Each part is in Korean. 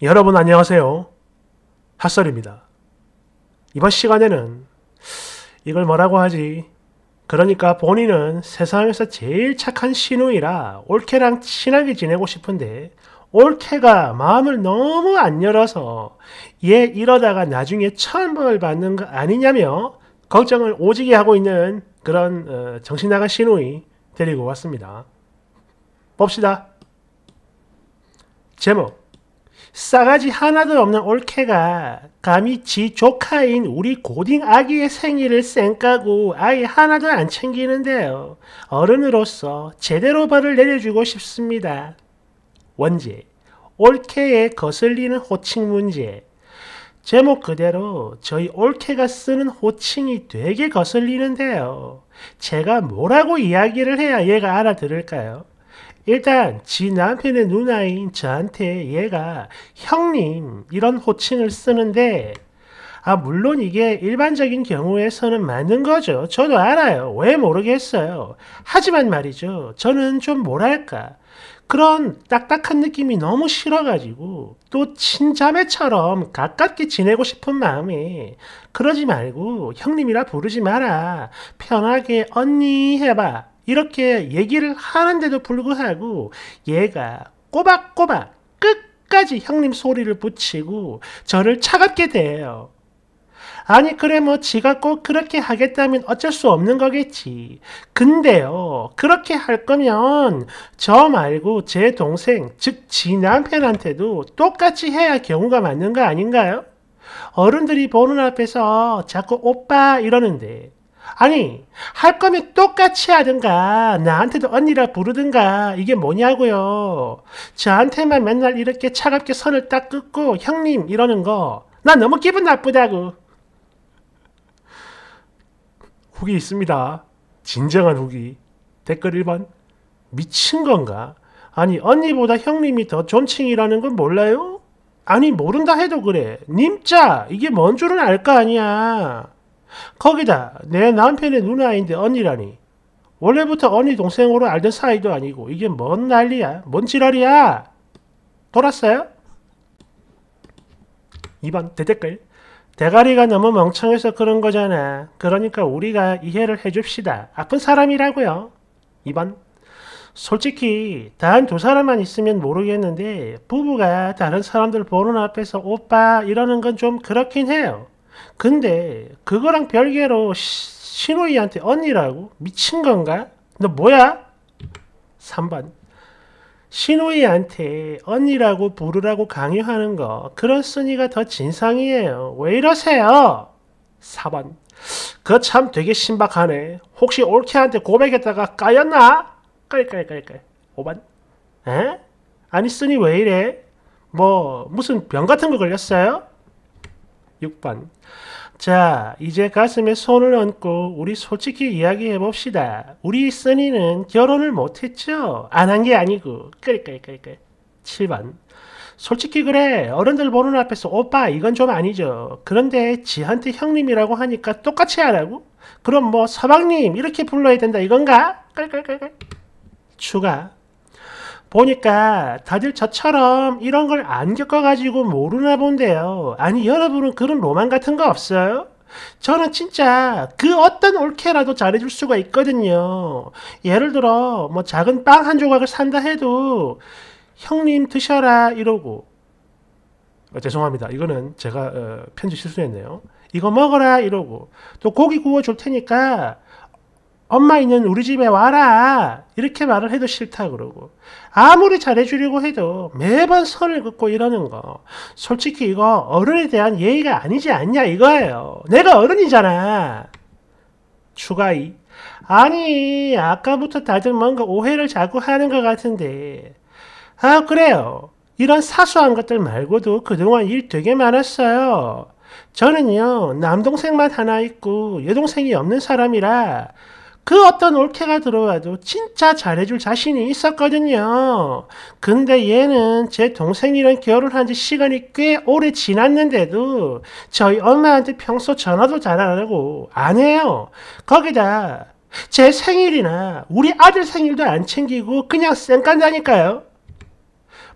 여러분 안녕하세요. 핫설입니다. 이번 시간에는 이걸 뭐라고 하지? 그러니까 본인은 세상에서 제일 착한 신우이라 올케랑 친하게 지내고 싶은데 올케가 마음을 너무 안 열어서 얘 이러다가 나중에 천벌 받는 거 아니냐며 걱정을 오지게 하고 있는 그런 어, 정신나간 신우이 데리고 왔습니다. 봅시다. 제목 싸가지 하나도 없는 올케가 감히 지 조카인 우리 고딩 아기의 생일을 쌩까고 아이 하나도 안 챙기는데요. 어른으로서 제대로 벌을 내려주고 싶습니다. 원제, 올케에 거슬리는 호칭 문제. 제목 그대로 저희 올케가 쓰는 호칭이 되게 거슬리는데요. 제가 뭐라고 이야기를 해야 얘가 알아들을까요? 일단 지 남편의 누나인 저한테 얘가 형님 이런 호칭을 쓰는데 아 물론 이게 일반적인 경우에서는 맞는 거죠. 저도 알아요. 왜 모르겠어요. 하지만 말이죠. 저는 좀 뭐랄까 그런 딱딱한 느낌이 너무 싫어가지고 또 친자매처럼 가깝게 지내고 싶은 마음에 그러지 말고 형님이라 부르지 마라. 편하게 언니 해봐. 이렇게 얘기를 하는데도 불구하고 얘가 꼬박꼬박 끝까지 형님 소리를 붙이고 저를 차갑게 대해요. 아니 그래 뭐 지가 꼭 그렇게 하겠다면 어쩔 수 없는 거겠지. 근데요 그렇게 할 거면 저 말고 제 동생 즉 지 남편한테도 똑같이 해야 경우가 맞는 거 아닌가요? 어른들이 보는 앞에서 자꾸 오빠 이러는데 아니 할 거면 똑같이 하든가 나한테도 언니라 부르든가 이게 뭐냐고요. 저한테만 맨날 이렇게 차갑게 선을 딱 끊고 형님 이러는 거 나 너무 기분 나쁘다고. 후기 있습니다. 진정한 후기. 댓글 1번 미친 건가? 아니 언니보다 형님이 더 존칭이라는 건 몰라요? 아니 모른다 해도 그래. 님자 이게 뭔 줄은 알 거 아니야. 거기다 내 남편의 누나인데 언니라니. 원래부터 언니 동생으로 알던 사이도 아니고 이게 뭔 난리야? 뭔 지랄이야? 돌았어요? 2번 대댓글 대가리가 너무 멍청해서 그런 거잖아. 그러니까 우리가 이해를 해줍시다. 아픈 사람이라고요. 2번 솔직히 단 두 사람만 있으면 모르겠는데 부부가 다른 사람들 보는 앞에서 오빠 이러는 건 좀 그렇긴 해요. 근데 그거랑 별개로 신우이한테 언니라고? 미친 건가? 너 뭐야? 3번 신우이한테 언니라고 부르라고 강요하는 거 그런 쓰니가 더 진상이에요. 왜 이러세요? 4번 그참 되게 신박하네. 혹시 올케한테 고백했다가 까였나? 깔깔깔깔 5번 에? 아니 쓰니 왜 이래? 뭐 무슨 병 같은 거 걸렸어요? 6번. 자, 이제 가슴에 손을 얹고 우리 솔직히 이야기해 봅시다. 우리 써니는 결혼을 못했죠? 안 한 게 아니고. 끌끌끌끌. 7번. 솔직히 그래. 어른들 보는 앞에서 오빠 이건 좀 아니죠. 그런데 지한테 형님이라고 하니까 똑같이 하라고? 그럼 뭐 서방님 이렇게 불러야 된다 이건가? 깔깔깔깔. 추가. 보니까 다들 저처럼 이런 걸 안 겪어가지고 모르나 본데요. 아니 여러분은 그런 로망 같은 거 없어요? 저는 진짜 그 어떤 올케라도 잘해줄 수가 있거든요. 예를 들어 뭐 작은 빵 한 조각을 산다 해도 형님 드셔라 이러고 어, 죄송합니다. 이거는 제가 어, 편지 실수했네요. 이거 먹어라 이러고 또 고기 구워 줄 테니까 엄마 있는 우리 집에 와라 이렇게 말을 해도 싫다 그러고 아무리 잘해주려고 해도 매번 선을 긋고 이러는 거 솔직히 이거 어른에 대한 예의가 아니지 않냐 이거예요 내가 어른이잖아 추가 이 아니 아까부터 다들 뭔가 오해를 자꾸 하는 것 같은데 아 그래요 이런 사소한 것들 말고도 그동안 일 되게 많았어요 저는요 남동생만 하나 있고 여동생이 없는 사람이라 그 어떤 올케가 들어와도 진짜 잘해줄 자신이 있었거든요. 근데 얘는 제 동생이랑 결혼한 지 시간이 꽤 오래 지났는데도 저희 엄마한테 평소 전화도 잘 안 하고 안 해요. 거기다 제 생일이나 우리 아들 생일도 안 챙기고 그냥 쌩깐다니까요.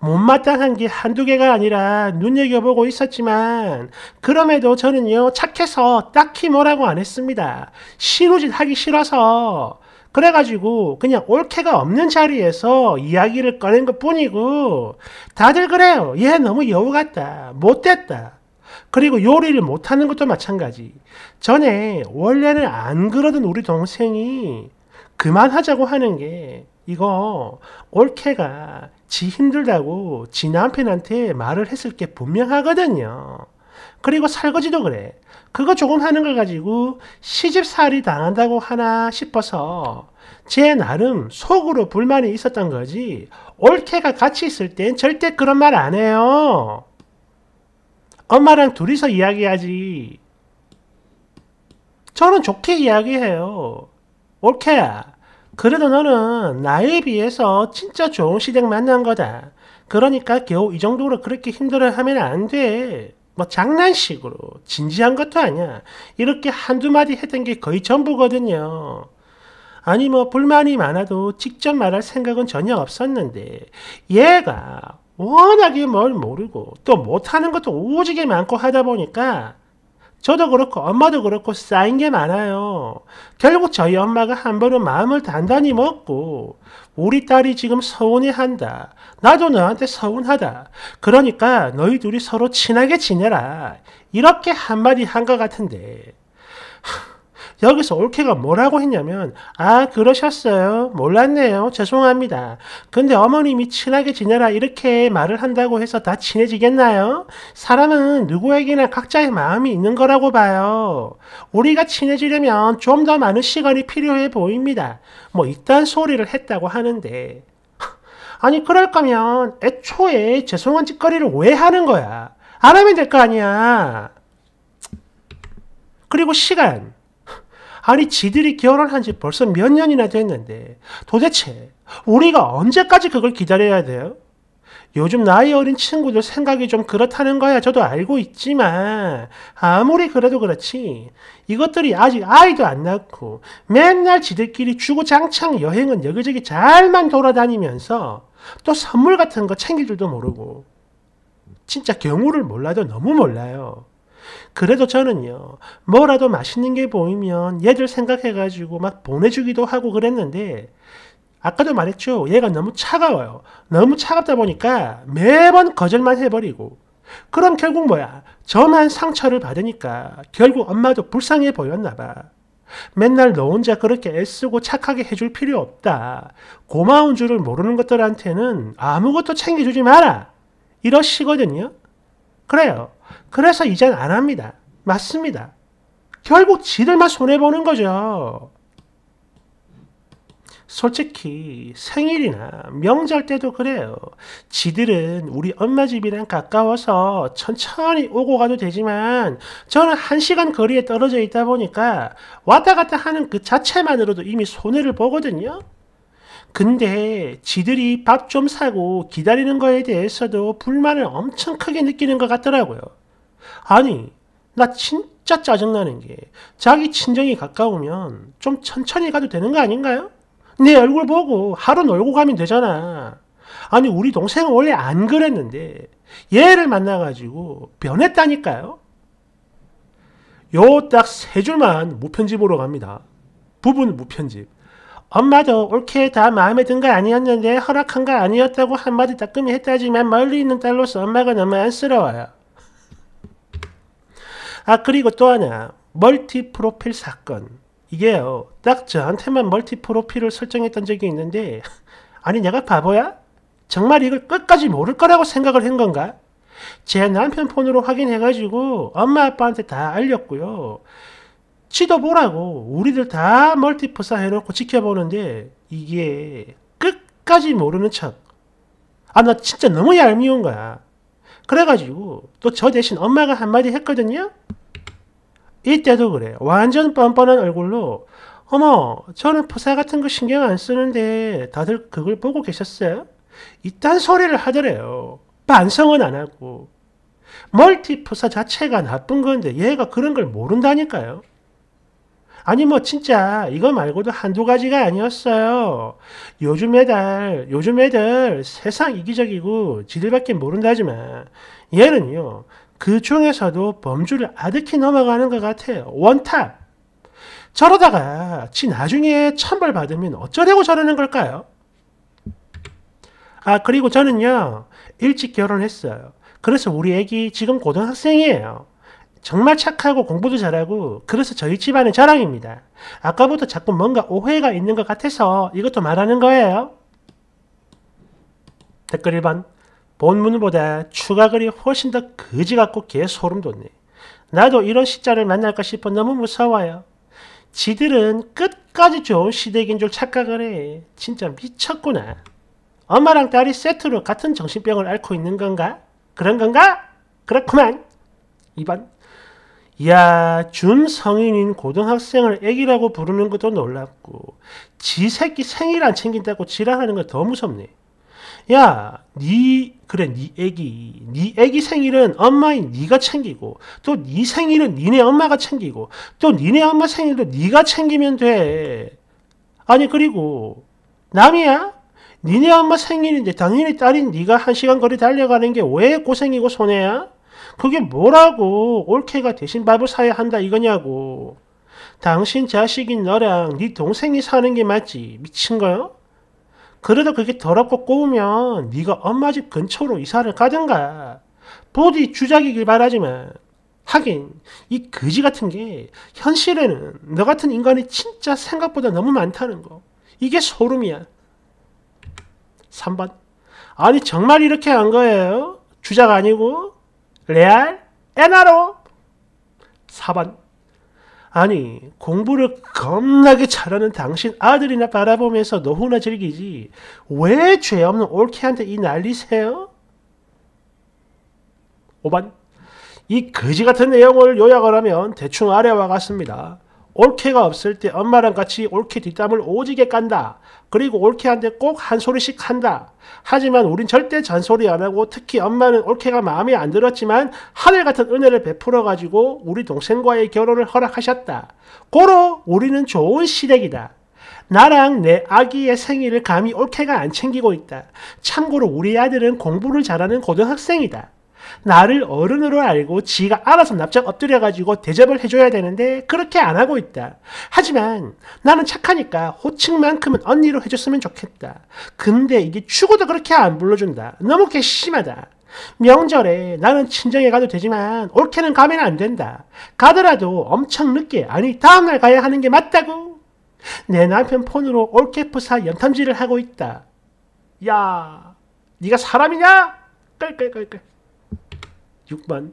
못마땅한 게 한두 개가 아니라 눈여겨보고 있었지만 그럼에도 저는요 착해서 딱히 뭐라고 안 했습니다. 신우짓 하기 싫어서 그래가지고 그냥 올케가 없는 자리에서 이야기를 꺼낸 것 뿐이고 다들 그래요. 얘 너무 여우 같다. 못됐다. 그리고 요리를 못하는 것도 마찬가지. 전에 원래는 안 그러던 우리 동생이 그만하자고 하는 게 이거 올케가 지 힘들다고 지 남편한테 말을 했을 게 분명하거든요. 그리고 설거지도 그래. 그거 조금 하는 걸 가지고 시집살이 당한다고 하나 싶어서 제 나름 속으로 불만이 있었던 거지 올케가 같이 있을 땐 절대 그런 말 안 해요. 엄마랑 둘이서 이야기하지. 저는 좋게 이야기해요. 올케야. 그래도 너는 나에 비해서 진짜 좋은 시댁 만난 거다. 그러니까 겨우 이 정도로 그렇게 힘들어하면 안 돼. 뭐 장난식으로 진지한 것도 아니야. 이렇게 한두 마디 했던 게 거의 전부거든요. 아니 뭐 불만이 많아도 직접 말할 생각은 전혀 없었는데 얘가 워낙에 뭘 모르고 또 못하는 것도 오지게 많고 하다 보니까 저도 그렇고 엄마도 그렇고 쌓인 게 많아요. 결국 저희 엄마가 한 번은 마음을 단단히 먹고 우리 딸이 지금 서운해한다. 나도 너한테 서운하다. 그러니까 너희 둘이 서로 친하게 지내라. 이렇게 한마디 한 것 같은데 하, 여기서 올케가 뭐라고 했냐면 아 그러셨어요 몰랐네요 죄송합니다 근데 어머님이 친하게 지내라 이렇게 말을 한다고 해서 다 친해지겠나요? 사람은 누구에게나 각자의 마음이 있는 거라고 봐요 우리가 친해지려면 좀 더 많은 시간이 필요해 보입니다 뭐 이딴 소리를 했다고 하는데 아니 그럴 거면 애초에 죄송한 짓거리를 왜 하는 거야 안 하면 될 거 아니야 그리고 시간 아니 지들이 결혼한 지 벌써 몇 년이나 됐는데 도대체 우리가 언제까지 그걸 기다려야 돼요? 요즘 나이 어린 친구들 생각이 좀 그렇다는 거야 저도 알고 있지만 아무리 그래도 그렇지 이것들이 아직 아이도 안 낳고 맨날 지들끼리 주고장창 여행은 여기저기 잘만 돌아다니면서 또 선물 같은 거 챙길 줄도 모르고 진짜 경우를 몰라도 너무 몰라요. 그래도 저는요, 뭐라도 맛있는 게 보이면 얘들 생각해가지고 막 보내주기도 하고 그랬는데, 아까도 말했죠. 얘가 너무 차가워요. 너무 차갑다 보니까 매번 거절만 해버리고. 그럼 결국 뭐야? 저만 상처를 받으니까 결국 엄마도 불쌍해 보였나봐. 맨날 너 혼자 그렇게 애쓰고 착하게 해줄 필요 없다. 고마운 줄을 모르는 것들한테는 아무것도 챙겨주지 마라. 이러시거든요. 그래요. 그래서 이젠 안 합니다. 맞습니다. 결국 지들만 손해보는 거죠. 솔직히 생일이나 명절 때도 그래요. 지들은 우리 엄마 집이랑 가까워서 천천히 오고 가도 되지만 저는 한 시간 거리에 떨어져 있다 보니까 왔다 갔다 하는 그 자체만으로도 이미 손해를 보거든요. 근데 지들이 밥 좀 사고 기다리는 거에 대해서도 불만을 엄청 크게 느끼는 것 같더라고요. 아니, 나 진짜 짜증나는 게 자기 친정이 가까우면 좀 천천히 가도 되는 거 아닌가요? 내 얼굴 보고 하루 놀고 가면 되잖아. 아니, 우리 동생은 원래 안 그랬는데 얘를 만나가지고 변했다니까요? 요 딱 세 줄만 무편집으로 갑니다. 부분 무편집. 엄마도 옳게 다 마음에 든 거 아니었는데 허락한 거 아니었다고 한마디 따끔히 했다지만 멀리 있는 딸로서 엄마가 너무 안쓰러워요. 아 그리고 또 하나 멀티 프로필 사건 이게요 딱 저한테만 멀티 프로필을 설정했던 적이 있는데 아니 내가 바보야? 정말 이걸 끝까지 모를 거라고 생각을 한 건가? 제 남편 폰으로 확인해가지고 엄마 아빠한테 다 알렸고요. 치도보라고 우리들 다 멀티프사 해놓고 지켜보는데 이게 끝까지 모르는 척. 아 나 진짜 너무 얄미운 거야. 그래가지고 또 저 대신 엄마가 한마디 했거든요. 이때도 그래. 완전 뻔뻔한 얼굴로 어머 저는 프사 같은 거 신경 안 쓰는데 다들 그걸 보고 계셨어요? 이딴 소리를 하더래요. 반성은 안 하고 멀티프사 자체가 나쁜 건데 얘가 그런 걸 모른다니까요. 아니 뭐 진짜 이거 말고도 한두 가지가 아니었어요. 요즘 애들 요즘 애들 세상 이기적이고 지들밖에 모른다지만 얘는요 그 중에서도 범주를 아득히 넘어가는 것 같아요. 원탑 저러다가 지 나중에 천벌 받으면 어쩌려고 저러는 걸까요? 아 그리고 저는요 일찍 결혼했어요. 그래서 우리 애기 지금 고등학생이에요. 정말 착하고 공부도 잘하고 그래서 저희 집안의 자랑입니다. 아까부터 자꾸 뭔가 오해가 있는 것 같아서 이것도 말하는 거예요. 댓글 1번 본문보다 추가 글이 훨씬 더 거지 같고 개 소름 돋네. 나도 이런 시자를 만날까 싶어 너무 무서워요. 지들은 끝까지 좋은 시댁인 줄 착각을 해. 진짜 미쳤구나. 엄마랑 딸이 세트로 같은 정신병을 앓고 있는 건가? 그런 건가? 그렇구만. 2번 야, 준 성인인 고등학생을 애기라고 부르는 것도 놀랍고, 지 새끼 생일 안 챙긴다고 지랄하는 건 더 무섭네. 야, 니 그래 니 애기, 니 애기 생일은 엄마인 니가 챙기고, 또 니 생일은 니네 엄마가 챙기고, 또 니네 엄마 생일도 니가 챙기면 돼. 아니 그리고 남이야? 니네 엄마 생일인데 당연히 딸인 니가 한 시간 거리 달려가는 게 왜 고생이고 손해야? 그게 뭐라고 올케가 대신 밥을 사야 한다 이거냐고. 당신 자식인 너랑 네 동생이 사는 게 맞지. 미친 거요? 그래도 그게 더럽고 꼬우면 네가 엄마 집 근처로 이사를 가든가. 보디 주작이길 바라지만. 하긴 이 거지 같은 게 현실에는 너 같은 인간이 진짜 생각보다 너무 많다는 거. 이게 소름이야. 3번. 아니 정말 이렇게 한 거예요? 주작 아니고? 레알 에나로 4번 아니 공부를 겁나게 잘하는 당신 아들이나 바라보면서 너무나 즐기지 왜 죄 없는 올케한테 이 난리세요? 5번 이 거지 같은 내용을 요약을 하면 대충 아래와 같습니다. 올케가 없을 때 엄마랑 같이 올케 뒷담을 오지게 깐다. 그리고 올케한테 꼭 한 소리씩 한다. 하지만 우린 절대 잔소리 안 하고 특히 엄마는 올케가 마음에 안 들었지만 하늘 같은 은혜를 베풀어 가지고 우리 동생과의 결혼을 허락하셨다. 고로 우리는 좋은 시댁이다. 나랑 내 아기의 생일을 감히 올케가 안 챙기고 있다. 참고로 우리 아들은 공부를 잘하는 고등학생이다. 나를 어른으로 알고 지가 알아서 납작 엎드려가지고 대접을 해줘야 되는데 그렇게 안 하고 있다. 하지만 나는 착하니까 호칭만큼은 언니로 해줬으면 좋겠다. 근데 이게 죽어도 그렇게 안 불러준다. 너무 괘씸하다. 명절에 나는 친정에 가도 되지만 올케는 가면 안 된다. 가더라도 엄청 늦게 아니 다음날 가야 하는 게 맞다고. 내 남편 폰으로 올케프사 연탐지를 하고 있다. 야, 네가 사람이냐? 깔깔깔깔. 6번.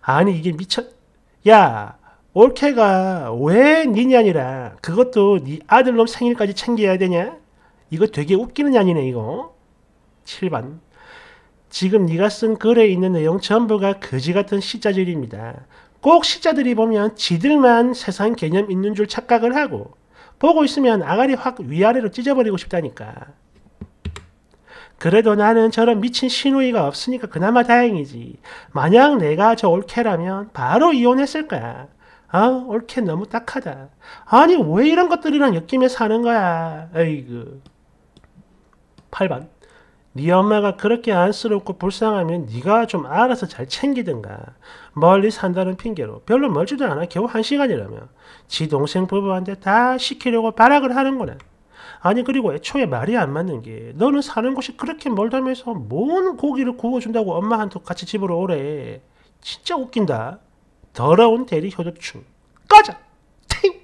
아니 이게 미쳐. 야 올케가 왜 니냐 아니라 그것도 니 아들놈 생일까지 챙겨야 되냐? 이거 되게 웃기는 년이네 이거. 7번. 지금 니가쓴 글에 있는 내용 전부가 거지같은 시자질입니다. 꼭 시자들이 보면 지들만 세상 개념 있는 줄 착각을 하고 보고 있으면 아가리 확 위아래로 찢어버리고 싶다니까. 그래도 나는 저런 미친 시누이가 없으니까 그나마 다행이지. 만약 내가 저 올케라면 바로 이혼했을 거야. 아, 올케 너무 딱하다. 아니, 왜 이런 것들이랑 엮이며 사는 거야. 에이그. 8번. 네 엄마가 그렇게 안쓰럽고 불쌍하면 네가 좀 알아서 잘 챙기든가. 멀리 산다는 핑계로 별로 멀지도 않아 겨우 한 시간이라며 지 동생 부부한테 다 시키려고 발악을 하는구나. 아니 그리고 애초에 말이 안 맞는 게 너는 사는 곳이 그렇게 멀다면서 뭔 고기를 구워준다고 엄마한테 같이 집으로 오래 진짜 웃긴다 더러운 대리 효도충 꺼져 팅!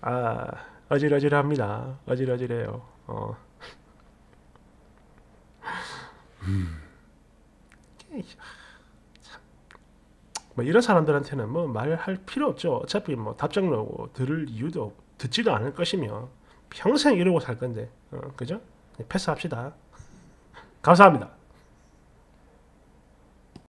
아 어질어질합니다 어질어질해요 어. 음. 뭐 이런 사람들한테는 뭐 말할 필요 없죠. 어차피 뭐 답장로고 들을 이유도 없, 고 듣지도 않을 것이며 평생 이러고 살 건데 어, 그죠? 네, 패스합시다. 감사합니다.